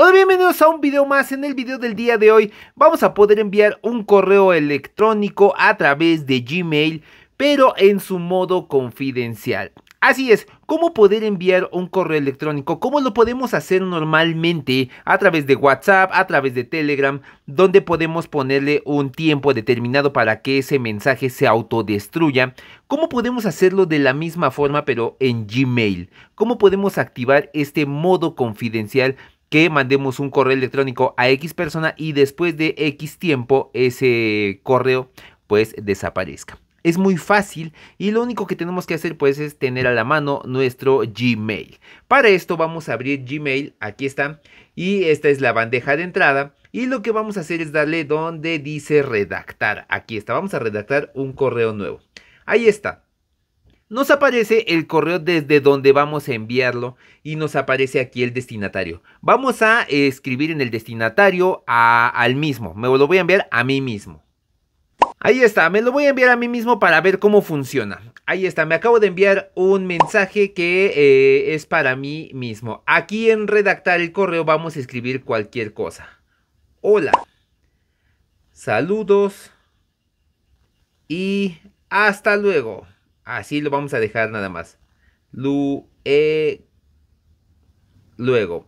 Hola, bienvenidos a un video más. En el video del día de hoy vamos a poder enviar un correo electrónico a través de Gmail, pero en su modo confidencial. Así es, ¿cómo poder enviar un correo electrónico? ¿Cómo lo podemos hacer normalmente a través de WhatsApp, a través de Telegram, donde podemos ponerle un tiempo determinado para que ese mensaje se autodestruya? ¿Cómo podemos hacerlo de la misma forma pero en Gmail? ¿Cómo podemos activar este modo confidencial que mandemos un correo electrónico a X persona y después de X tiempo ese correo pues desaparezca. Es muy fácil y lo único que tenemos que hacer pues es tener a la mano nuestro Gmail. Para esto vamos a abrir Gmail, aquí está, y esta es la bandeja de entrada. Y lo que vamos a hacer es darle donde dice redactar. Aquí está, vamos a redactar un correo nuevo. Ahí está nos aparece el correo desde donde vamos a enviarlo y nos aparece aquí el destinatario. Vamos a escribir en el destinatario al mismo, me lo voy a enviar a mí mismo. Ahí está, me lo voy a enviar a mí mismo para ver cómo funciona. Ahí está, me acabo de enviar un mensaje que eh, es para mí mismo. Aquí en redactar el correo vamos a escribir cualquier cosa. Hola, saludos y hasta luego. Así lo vamos a dejar nada más. Lu luego.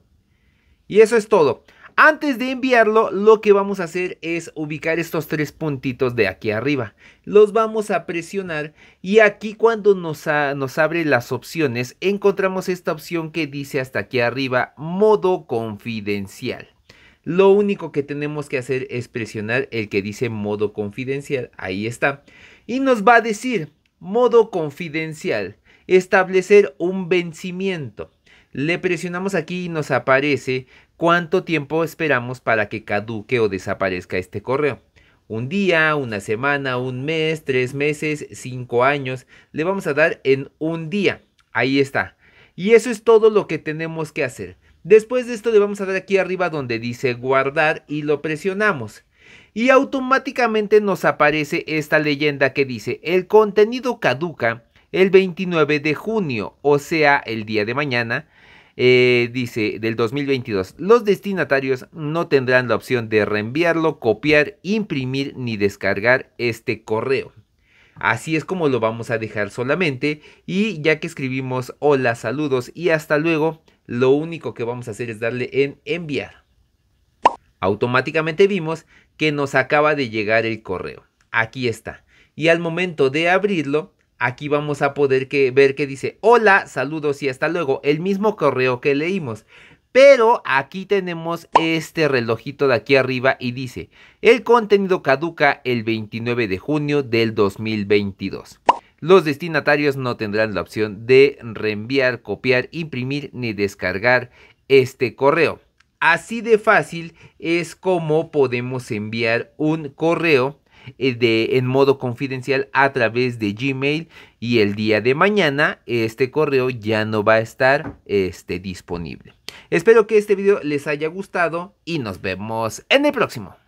Y eso es todo. Antes de enviarlo, lo que vamos a hacer es ubicar estos tres puntitos de aquí arriba. Los vamos a presionar y aquí cuando nos, nos abre las opciones, encontramos esta opción que dice hasta aquí arriba, modo confidencial. Lo único que tenemos que hacer es presionar el que dice modo confidencial. Ahí está. Y nos va a decir, modo confidencial, establecer un vencimiento. Le presionamos aquí y nos aparece cuánto tiempo esperamos para que caduque o desaparezca este correo. Un día, una semana, un mes, tres meses, cinco años. Le vamos a dar en un día. Ahí está. Y eso es todo lo que tenemos que hacer. Después de esto le vamos a dar aquí arriba donde dice guardar y lo presionamos y automáticamente nos aparece esta leyenda que dice el contenido caduca el 29 de junio, o sea, el día de mañana, eh, dice del 2022. Los destinatarios no tendrán la opción de reenviarlo, copiar, imprimir ni descargar este correo. Así es como lo vamos a dejar solamente y ya que escribimos hola, saludos y hasta luego, lo único que vamos a hacer es darle en enviar. Automáticamente vimos que nos acaba de llegar el correo. Aquí está. Y al momento de abrirlo, aquí vamos a poder ver que dice hola, saludos y hasta luego. El mismo correo que leímos. Pero aquí tenemos este relojito de aquí arriba y dice, el contenido caduca el 29 de junio del 2022. Los destinatarios no tendrán la opción de reenviar, copiar, imprimir ni descargar este correo. Así de fácil es como podemos enviar un correo eh, de, en modo confidencial a través de Gmail y el día de mañana este correo ya no va a estar este, disponible. Espero que este video les haya gustado y nos vemos en el próximo.